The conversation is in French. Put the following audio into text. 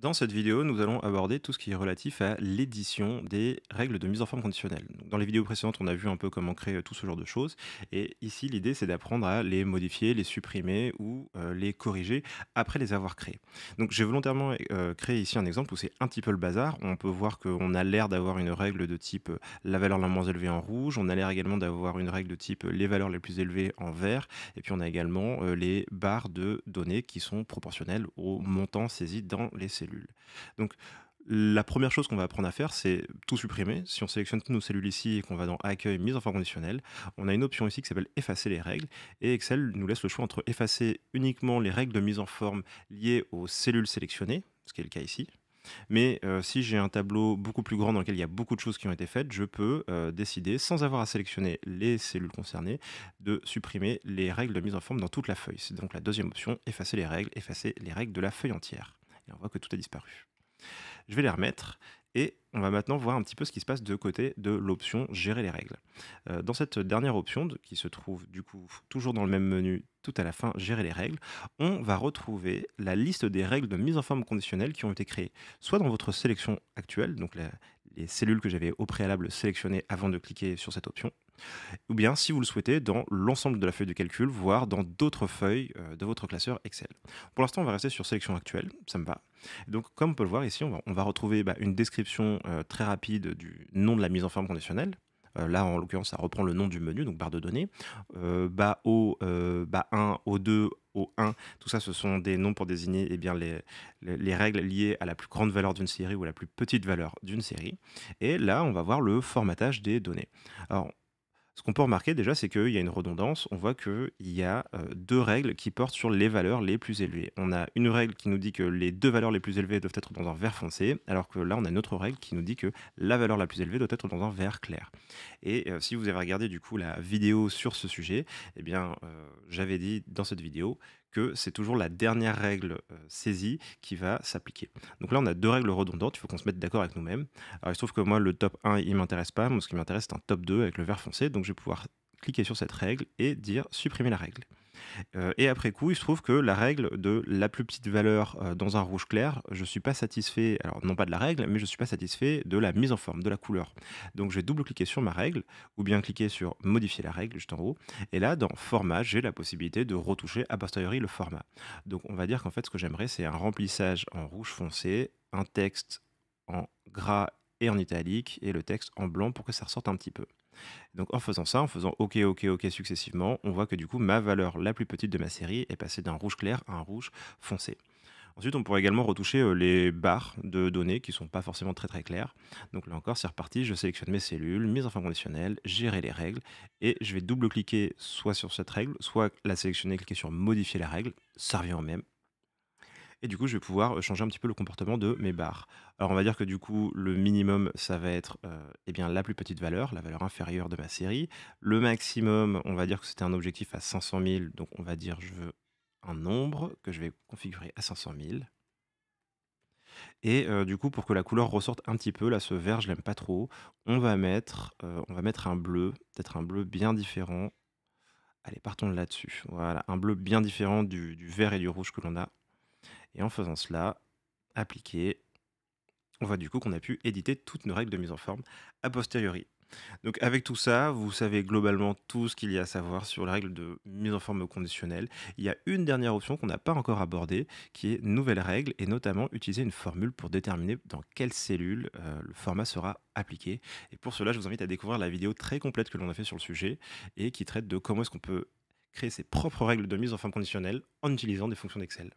Dans cette vidéo, nous allons aborder tout ce qui est relatif à l'édition des règles de mise en forme conditionnelle. Dans les vidéos précédentes, on a vu un peu comment créer euh, tout ce genre de choses, et ici l'idée c'est d'apprendre à les modifier, les supprimer ou euh, les corriger après les avoir créées. Donc j'ai volontairement euh, créé ici un exemple où c'est un petit peu le bazar. On peut voir qu'on a l'air d'avoir une règle de type la valeur la moins élevée en rouge, on a l'air également d'avoir une règle de type les valeurs les plus élevées en vert, et puis on a également les barres de données qui sont proportionnelles au montant saisi dans les cellules donc, la première chose qu'on va apprendre à faire, c'est tout supprimer. Si on sélectionne toutes nos cellules ici et qu'on va dans Accueil, mise en forme conditionnelle, on a une option ici qui s'appelle Effacer les règles. Et Excel nous laisse le choix entre effacer uniquement les règles de mise en forme liées aux cellules sélectionnées, ce qui est le cas ici. Mais euh, si j'ai un tableau beaucoup plus grand dans lequel il y a beaucoup de choses qui ont été faites, je peux euh, décider, sans avoir à sélectionner les cellules concernées, de supprimer les règles de mise en forme dans toute la feuille. C'est donc la deuxième option, effacer les règles, effacer les règles de la feuille entière on voit que tout a disparu. Je vais les remettre et on va maintenant voir un petit peu ce qui se passe de côté de l'option gérer les règles. Euh, dans cette dernière option, qui se trouve du coup toujours dans le même menu tout à la fin, gérer les règles, on va retrouver la liste des règles de mise en forme conditionnelle qui ont été créées, soit dans votre sélection actuelle, donc la, les cellules que j'avais au préalable sélectionnées avant de cliquer sur cette option, ou bien si vous le souhaitez dans l'ensemble de la feuille de calcul, voire dans d'autres feuilles euh, de votre classeur Excel. Pour l'instant, on va rester sur sélection actuelle, ça me va. donc comme on peut le voir ici, on va, retrouver bah, une description euh, très rapide du nom de la mise en forme conditionnelle, euh, là en l'occurrence ça reprend le nom du menu, donc barre de données, euh, bas O, bas 1, O2, O1, tout ça ce sont des noms pour désigner eh bien, les, les, règles liées à la plus grande valeur d'une série ou à la plus petite valeur d'une série. Et là on va voir le formatage des données. Alors ce qu'on peut remarquer déjà, c'est qu'il y a une redondance. On voit qu'il y a euh, deux règles qui portent sur les valeurs les plus élevées. On a une règle qui nous dit que les deux valeurs les plus élevées doivent être dans un vert foncé, alors que là, on a une autre règle qui nous dit que la valeur la plus élevée doit être dans un vert clair. Et euh, si vous avez regardé du coup la vidéo sur ce sujet, eh bien, euh, j'avais dit dans cette vidéo que c'est toujours la dernière règle euh, saisie qui va s'appliquer. Donc là, on a deux règles redondantes, il faut qu'on se mette d'accord avec nous-mêmes. Alors il se trouve que moi, le top 1, il m'intéresse pas. Moi, ce qui m'intéresse, c'est un top 2 avec le vert foncé. Donc je vais pouvoir cliquer sur cette règle et dire supprimer la règle. Euh, et après coup, il se trouve que la règle de la plus petite valeur euh, dans un rouge clair, je ne suis pas satisfait, alors non pas de la règle, mais je ne suis pas satisfait de la mise en forme, de la couleur. Donc je vais double-cliquer sur ma règle, ou bien cliquer sur modifier la règle juste en haut. Et là, dans format, j'ai la possibilité de retoucher a posteriori le format. Donc on va dire qu'en fait, ce que j'aimerais, c'est un remplissage en rouge foncé, un texte en gras et en italique et le texte en blanc pour que ça ressorte un petit peu. Donc en faisant ça, en faisant OK, OK, OK successivement, on voit que du coup ma valeur la plus petite de ma série est passée d'un rouge clair à un rouge foncé. Ensuite, on pourrait également retoucher euh, les barres de données qui ne sont pas forcément très très claires. Donc là encore, c'est reparti, je sélectionne mes cellules, en enfants conditionnelle, gérer les règles, et je vais double-cliquer soit sur cette règle, soit la sélectionner, cliquer sur modifier la règle, ça revient en même, et du coup, je vais pouvoir euh, changer un petit peu le comportement de mes barres. Alors, on va dire que du coup, le minimum, ça va être euh, eh bien, la plus petite valeur, la valeur inférieure de ma série. Le maximum, on va dire que c'était un objectif à 500 000. Donc, on va dire, je veux un nombre que je vais configurer à 500 000. Et euh, du coup, pour que la couleur ressorte un petit peu, là, ce vert, je l'aime pas trop. On va mettre, on va mettre un bleu, peut-être un bleu bien différent. Allez, partons là-dessus. Voilà, un bleu bien différent du vert et du rouge que l'on a et en faisant cela, appliquer, on voit du coup qu'on a pu éditer toutes nos règles de mise en forme a posteriori. Donc avec tout ça, vous savez globalement tout ce qu'il y a à savoir sur les règles de mise en forme conditionnelle. Il y a une dernière option qu'on n'a pas encore abordée, qui est nouvelle règle, et notamment utiliser une formule pour déterminer dans quelle cellule euh, le format sera appliqué. Et pour cela, je vous invite à découvrir la vidéo très complète que l'on a fait sur le sujet, et qui traite de comment est-ce qu'on peut créer ses propres règles de mise en forme conditionnelle en utilisant des fonctions d'Excel.